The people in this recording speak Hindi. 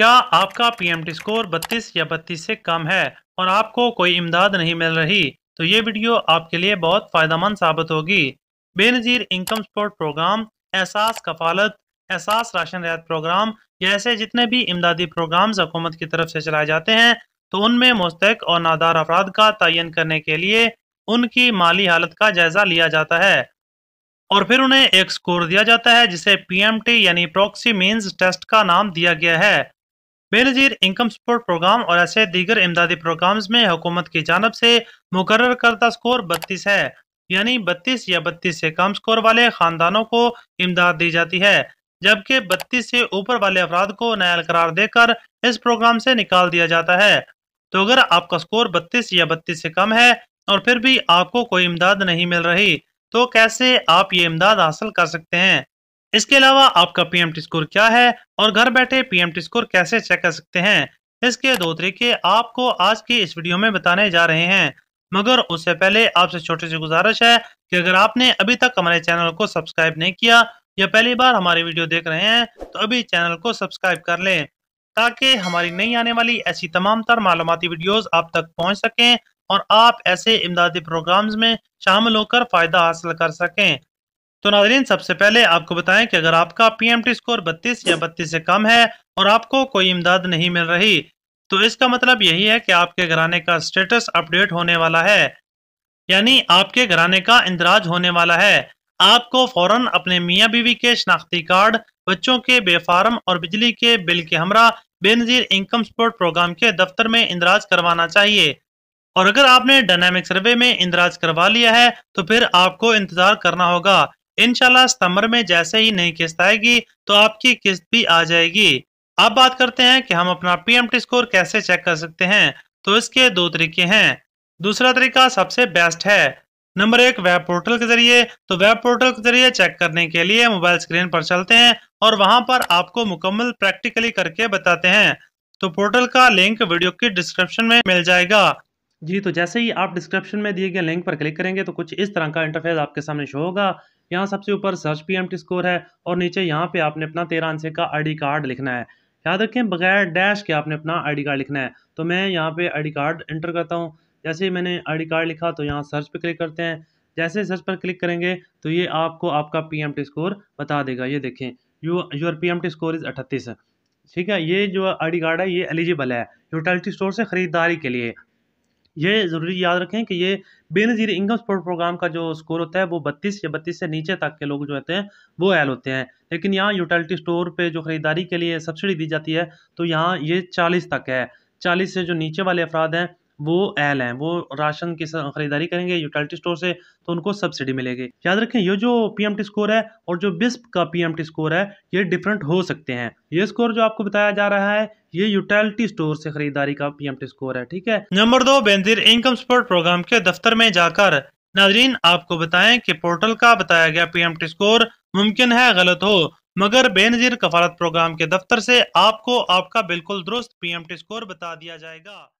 क्या आपका पी स्कोर 32 या 32 से कम है और आपको कोई इमदाद नहीं मिल रही तो ये वीडियो आपके लिए बहुत फ़ायदा साबित होगी बेनज़ीर इनकम सपोर्ट प्रोग्राम एहसास कफालत एहसास राशन रियायत प्रोग्राम या ऐसे जितने भी इमदादी प्रोग्राम्स हुकूमत की तरफ से चलाए जाते हैं तो उनमें मुस्तक और नादार अफराद का तयन करने के लिए उनकी माली हालत का जायज़ा लिया जाता है और फिर उन्हें एक स्कोर दिया जाता है जिसे पीएमटी यानी प्रॉक्सी मीन्स टेस्ट का नाम दिया गया है बेनज़ीर इनकम सपोर्ट प्रोग्राम और ऐसे दीगर इमदादी प्रोग्राम्स में हुकूमत की जानब से मुकर करदा स्कोर बत्तीस है यानी बत्तीस या बत्तीस से कम स्कोर वाले खानदानों को इमदाद दी जाती है जबकि बत्तीस से ऊपर वाले अफराद को नायल करार देकर इस प्रोग्राम से निकाल दिया जाता है तो अगर आपका स्कोर बत्तीस या बत्तीस से कम है और फिर भी आपको कोई इमदाद नहीं मिल रही तो कैसे आप ये इमदाद हासिल कर सकते हैं इसके अलावा आपका पीएमटी स्कोर क्या है और घर बैठे पीएमटी स्कोर कैसे चेक कर सकते हैं इसके दो तरीके आपको आज की इस वीडियो में बताने जा रहे हैं मगर उससे पहले आपसे छोटी सी गुजारिश है कि अगर आपने अभी तक हमारे चैनल को सब्सक्राइब नहीं किया या पहली बार हमारी वीडियो देख रहे हैं तो अभी चैनल को सब्सक्राइब कर लें ताकि हमारी नई आने वाली ऐसी तमाम तर मालूमती वीडियोस आप तक पहुंच सकें और आप ऐसे इमदादी प्रोग्राम्स में शामिल होकर फ़ायदा हासिल कर सकें तो नाजरीन सबसे पहले आपको बताएं कि अगर आपका टी स्कोर 32 या 32 से कम है और आपको कोई इमदाद नहीं मिल रही तो इसका मतलब यही है कि आपके घराने का स्टेटस अपडेट होने वाला है यानी आपके घराने का इंदराज होने वाला है आपको फौरन अपने मियाँ बीवी के शनाख्ती कार्ड बच्चों के बेफार्म और बिजली के बिल के हमरा बेनजीर इनकम सपोर्ट प्रोग्राम के दफ्तर में इंदराज करवाना चाहिए और अगर आपने डायनामिक सर्वे में इंदराज करवा लिया है तो फिर आपको इंतजार करना होगा इनशाला सितम्बर में जैसे ही नई किस्त आएगी तो आपकी किस्त भी आ जाएगी अब बात करते हैं कि हम अपना पीएमटी स्कोर कैसे चेक कर सकते हैं तो इसके दो तरीके हैं दूसरा तरीका सबसे बेस्ट है नंबर एक वेब पोर्टल के जरिए तो वेब पोर्टल के जरिए चेक करने के लिए मोबाइल स्क्रीन पर चलते हैं और वहां पर आपको मुकम्मल प्रैक्टिकली करके बताते हैं तो पोर्टल का लिंक वीडियो की डिस्क्रिप्शन में मिल जाएगा जी तो जैसे ही आप डिस्क्रिप्शन में दिए गए लिंक पर क्लिक करेंगे तो कुछ इस तरह का इंटरफेस आपके सामने शो होगा यहाँ सबसे ऊपर सर्च पी स्कोर है और नीचे यहाँ पे आपने अपना तेरह आंसर का आई कार्ड लिखना है याद रखें बगैर डैश के आपने अपना आई कार्ड लिखना है तो मैं यहाँ पे आई कार्ड एंटर करता हूँ जैसे ही मैंने आई कार्ड लिखा तो यहाँ सर्च पर क्लिक करते हैं जैसे सर्च पर क्लिक करेंगे तो ये आपको आपका पी स्कोर बता देगा ये देखें you your P score is अठतीस ठीक है ये जो आई कार्ड है ये एलिजिबल है यूटिलिटी स्टोर से ख़रीदारी के लिए ये ज़रूरी याद रखें कि ये बेनज़ीर इनकम सपोर्ट प्रोग्राम का जो स्कोर होता है वो बत्तीस या बत्तीस से नीचे तक के लोग जो होते हैं वो एल होते हैं लेकिन यहाँ यूटिलिटी स्टोर पे जो ख़रीदारी के लिए सब्सिडी दी जाती है तो यहाँ ये चालीस तक है चालीस से जो नीचे वाले अफराद हैं वो एल हैं वो राशन की खरीदारी करेंगे यूटिलिटी स्टोर से तो उनको सब्सिडी मिलेगी याद रखें ये जो पीएमटी स्कोर है और जो बिस्प का पीएमटी स्कोर है ये डिफरेंट हो सकते हैं ये स्कोर जो आपको बताया जा रहा है ये यूटिलिटी स्टोर से खरीदारी का पीएमटी स्कोर है ठीक है नंबर दो बेंदिर इनकम सपोर्ट प्रोग्राम के दफ्तर में जाकर नाजरीन आपको बताए की पोर्टल का बताया गया पी स्कोर मुमकिन है गलत हो मगर बेनजीर कफालत प्रोग्राम के दफ्तर से आपको आपका बिल्कुल दुरुस्त पीएमटी स्कोर बता दिया जाएगा